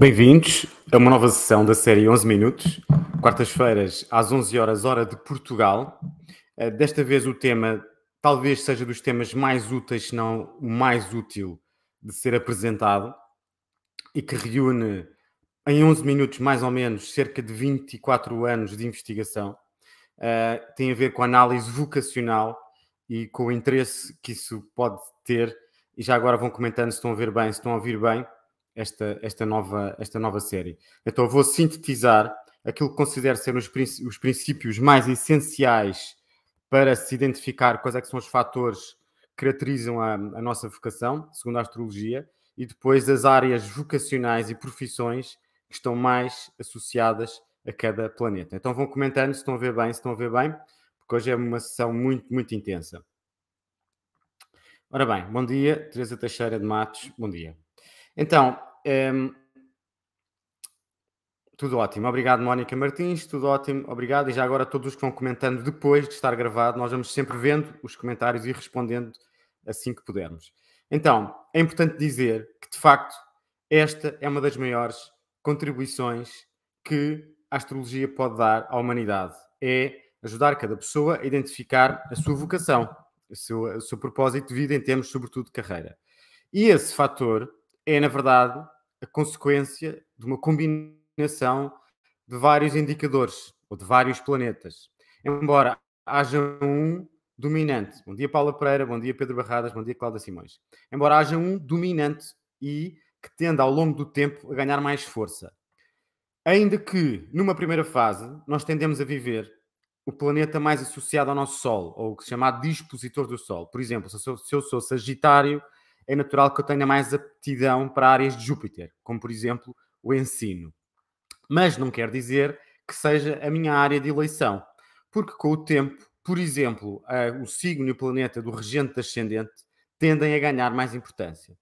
Bem-vindos a uma nova sessão da série 11 Minutos, quartas-feiras às 11 horas, hora de Portugal. Eh, desta vez o tema talvez seja dos temas mais úteis, se não o mais útil de ser apresentado e que reúne em 11 minutos, mais ou menos, cerca de 24 anos de investigação. Eh, tem a ver com a análise vocacional e com o interesse que isso pode ter. E já agora vão comentando se estão a ver bem, se estão a ouvir bem esta, esta, nova, esta nova série. Então, vou sintetizar aquilo que considero ser os, princ os princípios mais essenciais para se identificar quais é são os fatores que caracterizam a, a nossa vocação, segundo a astrologia, e depois as áreas vocacionais e profissões que estão mais associadas a cada planeta. Então vão comentando se estão a ver bem, se estão a ver bem, porque hoje é uma sessão muito, muito intensa. Ora bem, bom dia, Teresa Teixeira de Matos, bom dia. Então, um, ehm, tudo ótimo. Obrigado, Mónica Martins. Tudo ótimo. Obrigado. E já agora todos os que vão comentando depois de estar gravado, nós vamos sempre vendo os comentários e respondendo assim que pudermos. Então, é importante dizer que, de facto, esta é uma das maiores contribuições que a astrologia pode dar à humanidade. É ajudar cada pessoa a identificar a sua vocação, o seu, o seu propósito de vida em termos, sobretudo, de carreira. E esse fator é, na verdade, a consequência de uma combinação de vários indicadores ou de vários planetas. Embora haja um dominante. Bom dia, Paula Pereira, bom dia, Pedro Barradas, bom dia, Cláudia Simões. Embora haja um dominante e que tenda ao longo do tempo a ganhar mais força. Ainda que numa primeira fase nós tendemos a viver o planeta mais associado ao nosso Sol, ou o que se chama dispositor do Sol. Por exemplo, se eu sou Sagitário, é natural que eu tenha mais aptidão para áreas de Júpiter, como por exemplo o ensino. Mas não quer dizer que seja a minha área de eleição, porque com o tempo, por exemplo, o signo e o planeta do regente ascendente tendem a ganhar mais importância.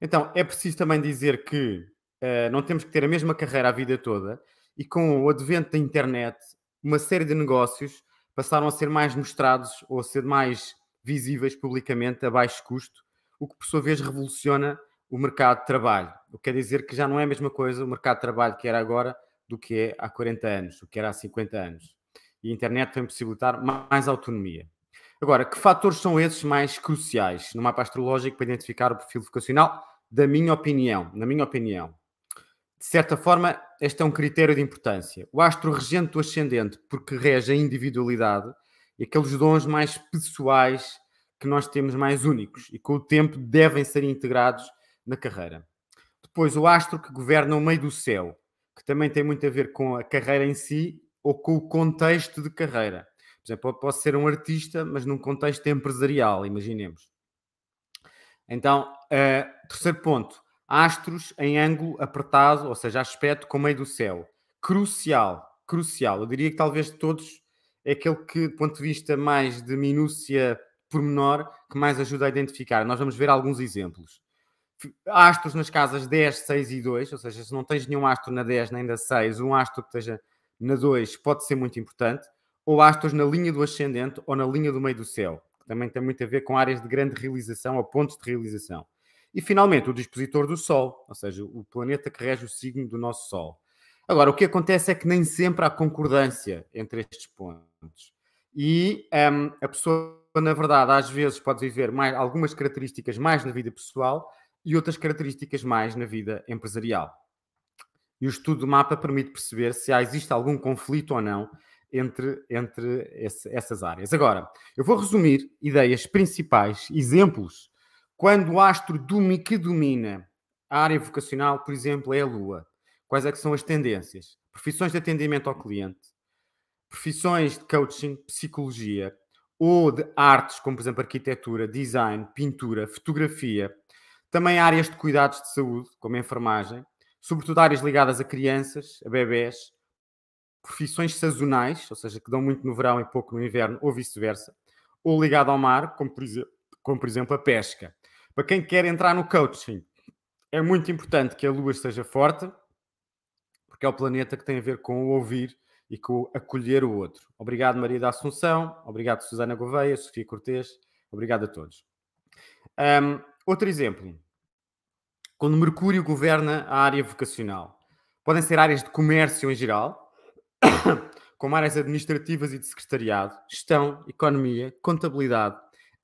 Então, é preciso também dizer que uh, não temos que ter a mesma carreira a vida toda, e com o advento da internet, uma série de negócios passaram a ser mais mostrados ou a ser mais visíveis publicamente a baixo custo, o que por sua vez revoluciona o mercado de trabalho. O que quer dizer que já não é a mesma coisa o mercado de trabalho que era agora do que é há 40 anos, do que era há 50 anos. E a internet vem possibilitar mais autonomia. Agora, que fatores são esses mais cruciais no mapa astrológico para identificar o perfil vocacional? Da minha opinião, na minha opinião, de certa forma, este é um critério de importância. O astro regente do ascendente, porque rege a individualidade e aqueles dons mais pessoais que nós temos mais únicos e com o tempo devem ser integrados na carreira. Depois, o astro que governa o meio do céu, que também tem muito a ver com a carreira em si ou com o contexto de carreira. Por exemplo, eu posso ser um artista, mas num contexto empresarial, imaginemos. Então, uh, terceiro ponto, astros em ângulo apertado, ou seja, aspecto com o meio do céu. Crucial, crucial. Eu diria que talvez de todos é aquele que, do ponto de vista mais de minúcia pormenor que mais ajuda a identificar. Nós vamos ver alguns exemplos. Astros nas casas 10, 6 e 2, ou seja, se não tens nenhum astro na 10 nem na 6, um astro que esteja na 2 pode ser muito importante, ou astros na linha do ascendente ou na linha do meio do céu, que também tem muito a ver com áreas de grande realização ou pontos de realização. E finalmente, o dispositor do Sol, ou seja, o planeta que rege o signo do nosso Sol. Agora, o que acontece é que nem sempre há concordância entre estes pontos e um, ehm, a pessoa, na verdade, às vezes pode viver mais, algumas características mais na vida pessoal e outras características mais na vida empresarial. E o estudo do mapa permite perceber se há, existe algum conflito ou não entre, entre esse, essas áreas. Agora, eu vou resumir ideias principais, exemplos. Quando o astro Dumi que domina a área vocacional, por exemplo, é a Lua. Quais é que são as tendências? Profissões de atendimento ao cliente, profissões de coaching, psicologia ou de artes, como por exemplo arquitetura, design, pintura, fotografia, também áreas de cuidados de saúde, como enfermagem, sobretudo áreas ligadas a crianças, a bebés, profissões sazonais, ou seja, que dão muito no verão e pouco no inverno, ou vice-versa, ou ligado ao mar, como por, como por exemplo a pesca. Para quem quer entrar no coaching, é muito importante que a lua esteja forte, porque é o planeta que tem a ver com o ouvir e com acolher o outro. Obrigado, Maria da Assunção, obrigado, Susana Gouveia, Sofia Cortês, obrigado a todos. Um, outro exemplo, quando Mercúrio governa a área vocacional, podem ser áreas de comércio em geral, como áreas administrativas e de secretariado, gestão, economia, contabilidade,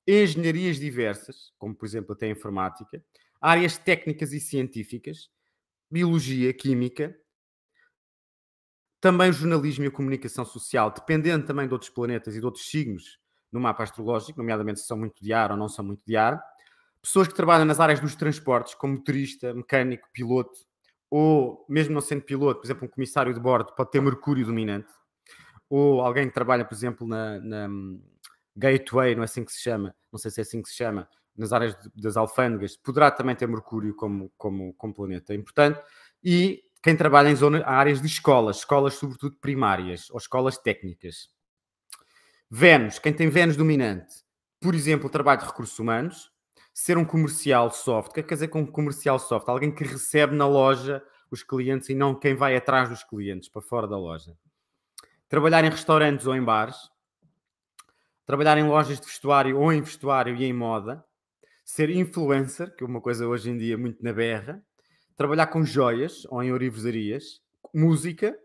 engenharias diversas, como por exemplo até a informática, áreas técnicas e científicas, biologia, química, também o jornalismo e a comunicação social, dependendo também de outros planetas e de outros signos no mapa astrológico, nomeadamente se são muito de ar ou não são muito de ar. Pessoas que trabalham nas áreas dos transportes, como motorista, mecânico, piloto, ou mesmo não sendo piloto, por exemplo, um comissário de bordo pode ter mercúrio dominante, ou alguém que trabalha, por exemplo, na, na hum, Gateway, não é assim que se chama, não sei se é assim que se chama, nas áreas de, das alfândegas, poderá também ter Mercúrio como, como, como planeta importante, e quem trabalha em zona, áreas de escolas, escolas sobretudo primárias ou escolas técnicas. Vênus, quem tem Vênus dominante, por exemplo, trabalho de recursos humanos, ser um comercial soft. O que é que quer dizer com um comercial soft? Alguém que recebe na loja os clientes e não quem vai atrás dos clientes, para fora da loja. Trabalhar em restaurantes ou em bares. Trabalhar em lojas de vestuário ou em vestuário e em moda. Ser influencer, que é uma coisa hoje em dia muito na berra trabalhar com joias ou em orivesarias, música,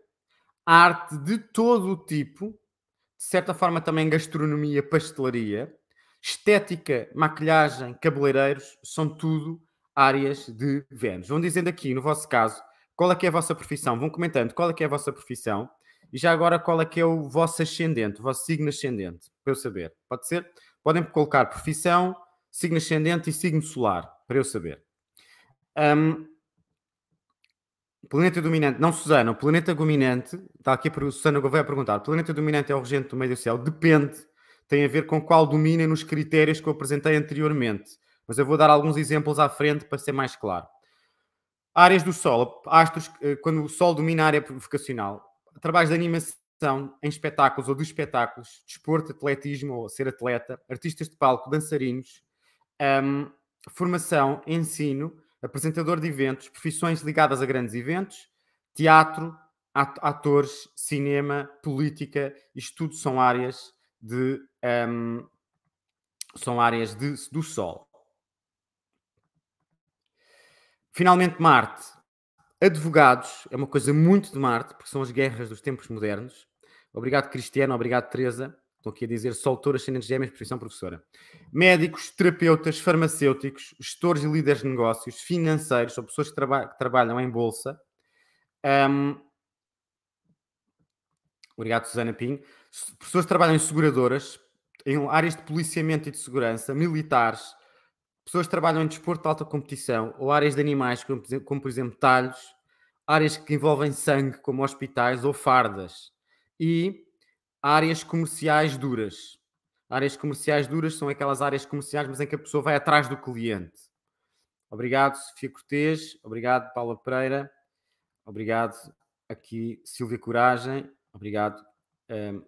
arte de todo o tipo, de certa forma também gastronomia, pastelaria, estética, maquilhagem, cabeleireiros, são tudo áreas de Vênus. Vão dizendo aqui, no vosso caso, qual é que é a vossa profissão, vão comentando qual é que é a vossa profissão e já agora qual é que é o vosso ascendente, o vosso signo ascendente, para eu saber. Pode ser? Podem colocar profissão, signo ascendente e signo solar, para eu saber. Um, Planeta dominante, não Susana, o planeta dominante, está aqui para o Susana Gouveia a perguntar, planeta dominante é o regente do meio do céu? Depende, tem a ver com qual domina nos critérios que eu apresentei anteriormente, mas eu vou dar alguns exemplos à frente para ser mais claro. Áreas do Sol, astros, eh, quando o Sol domina a área vocacional, trabalhos de animação em espetáculos ou de espetáculos, desporto, atletismo ou ser atleta, artistas de palco, dançarinos, um, formação, ensino, apresentador de eventos, profissões ligadas a grandes eventos, teatro, atores, cinema, política, isto tudo são áreas de um, são áreas de, do Sol. Finalmente, Marte. Advogados é uma coisa muito de Marte, porque são as guerras dos tempos modernos. Obrigado, Cristiano. Obrigado, Teresa. Estou aqui a dizer soltor ascendente gêmeas, profissão é professora. Médicos, terapeutas, farmacêuticos, gestores e líderes de negócios, financeiros, são pessoas que, traba que trabalham em bolsa. Um... Obrigado, Susana Pinho. Pessoas que trabalham em seguradoras, em áreas de policiamento e de segurança, militares, pessoas que trabalham em desporto de alta competição ou áreas de animais, como, como por exemplo talhos, áreas que envolvem sangue, como hospitais ou fardas. E áreas comerciais duras. Áreas comerciais duras são aquelas áreas comerciais, mas em que a pessoa vai atrás do cliente. Obrigado, Sofia Cortês. Obrigado, Paula Pereira. Obrigado aqui, Silvia Coragem. Obrigado um,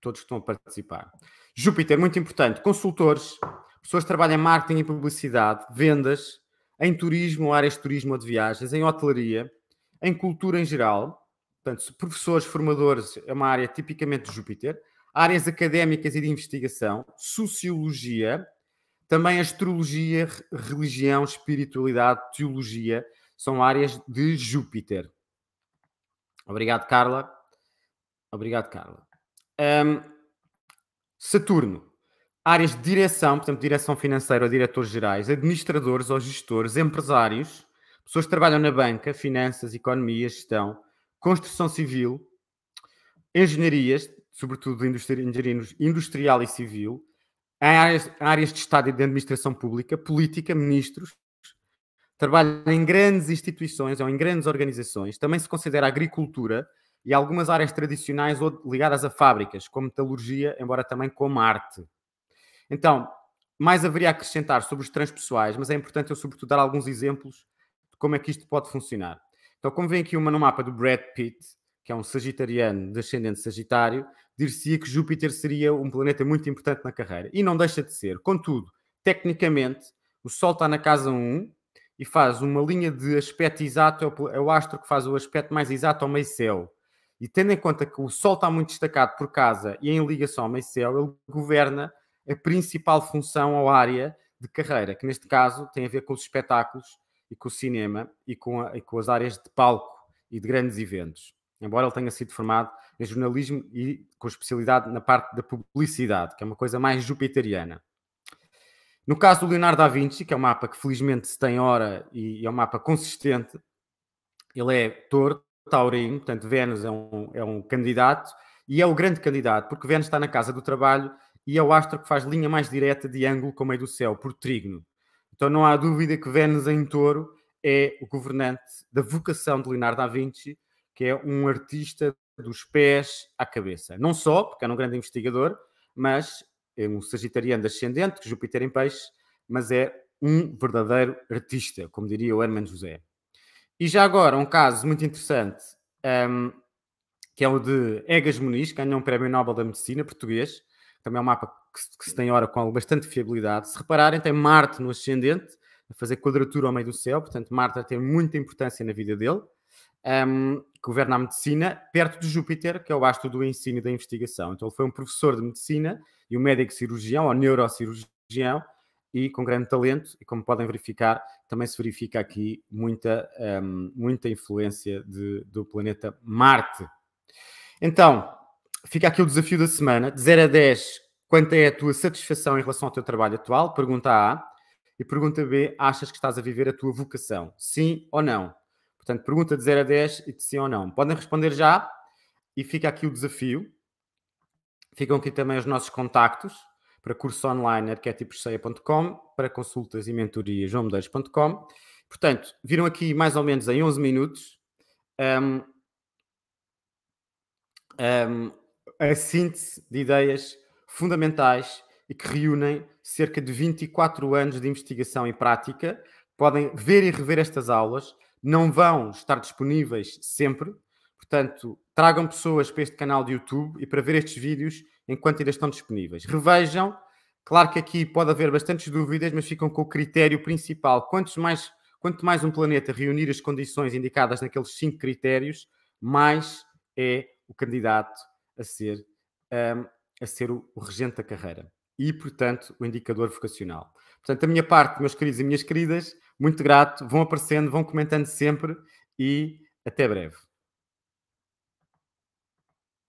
todos que estão a participar. Júpiter, muito importante. Consultores, pessoas que trabalham em marketing e publicidade, vendas, em turismo, áreas de turismo ou de viagens, em hotelaria, em cultura em geral Portanto, professores, formadores é uma área tipicamente de Júpiter. Áreas académicas e de investigação, sociologia, também astrologia, religião, espiritualidade, teologia, são áreas de Júpiter. Obrigado, Carla. Obrigado, Carla. Um, Saturno. Áreas de direção, portanto, direção financeira ou diretores gerais, administradores ou gestores, empresários, pessoas que trabalham na banca, finanças, economia, gestão, construção civil, engenharias, sobretudo industrial e civil, áreas, áreas de Estado e de administração pública, política, ministros, trabalha em grandes instituições ou em grandes organizações. Também se considera agricultura e algumas áreas tradicionais ou ligadas a fábricas, como metalurgia, embora também como arte. Então, mais haveria a acrescentar sobre os transpessoais, mas é importante eu, sobretudo, dar alguns exemplos de como é que isto pode funcionar. Então, como vem aqui uma no mapa do Brad Pitt, que é um sagitariano descendente sagitário, diria se que Júpiter seria um planeta muito importante na carreira. E não deixa de ser. Contudo, tecnicamente, o Sol está na casa 1 e faz uma linha de aspecto exato, é, é o astro que faz o aspecto mais exato ao meio-céu. E tendo em conta que o Sol está muito destacado por casa e é em ligação ao meio-céu, ele governa a principal função ou área de carreira, que neste caso tem a ver com os espetáculos e com o cinema e com, a, e com as áreas de palco e de grandes eventos. Embora ele tenha sido formado em jornalismo e com especialidade na parte da publicidade, que é uma coisa mais jupiteriana. No caso do Leonardo da Vinci, que é um mapa que felizmente se tem hora e é um mapa consistente, ele é touro, taurino, portanto Vênus é um, é um candidato e é o grande candidato, porque Vênus está na casa do trabalho e é o astro que faz linha mais direta de ângulo com o meio do céu, por trígono. Então não há dúvida que Vênus em Touro é o governante da vocação de Leonardo da Vinci, que é um artista dos pés à cabeça. Não só, porque era é um grande investigador, mas é um sagitariano ascendente, que Júpiter em peixe, mas é um verdadeiro artista, como diria o Hermano José. E já agora, um caso muito interessante, um, que é o de Egas Muniz, que ganhou um prémio Nobel da Medicina português, também é um mapa que, que se tem hora com bastante fiabilidade. Se repararem, tem Marte no ascendente, a fazer quadratura ao meio do céu, portanto, Marte tem muita importância na vida dele. Um, ehm, que governa a medicina, perto de Júpiter, que é o astro do ensino e da investigação. Então, ele foi um professor de medicina e um médico cirurgião, ou neurocirurgião, e com grande talento, e como podem verificar, também se verifica aqui muita, um, ehm, muita influência de, do planeta Marte. Então, fica aqui o desafio da semana, de 0 a 10, Quanto é a tua satisfação em relação ao teu trabalho atual? Pergunta A. E pergunta B, achas que estás a viver a tua vocação? Sim ou não? Portanto, pergunta de 0 a 10 e de sim ou não. Podem responder já e fica aqui o desafio. Ficam aqui também os nossos contactos para curso online arquetiposceia.com, para consultas e mentorias joamedeiros.com. Portanto, viram aqui mais ou menos em 11 minutos um, um, a síntese de ideias fundamentais e que reúnem cerca de 24 anos de investigação e prática. Podem ver e rever estas aulas, não vão estar disponíveis sempre. Portanto, tragam pessoas para este canal de YouTube e para ver estes vídeos enquanto ainda estão disponíveis. Revejam. Claro que aqui pode haver bastantes dúvidas, mas ficam com o critério principal. Quantos mais, quanto mais um planeta reunir as condições indicadas naqueles cinco critérios, mais é o candidato a ser um, a ser o, o regente da carreira e, portanto, o indicador vocacional. Portanto, da minha parte, meus queridos e minhas queridas, muito grato, vão aparecendo, vão comentando sempre e até breve.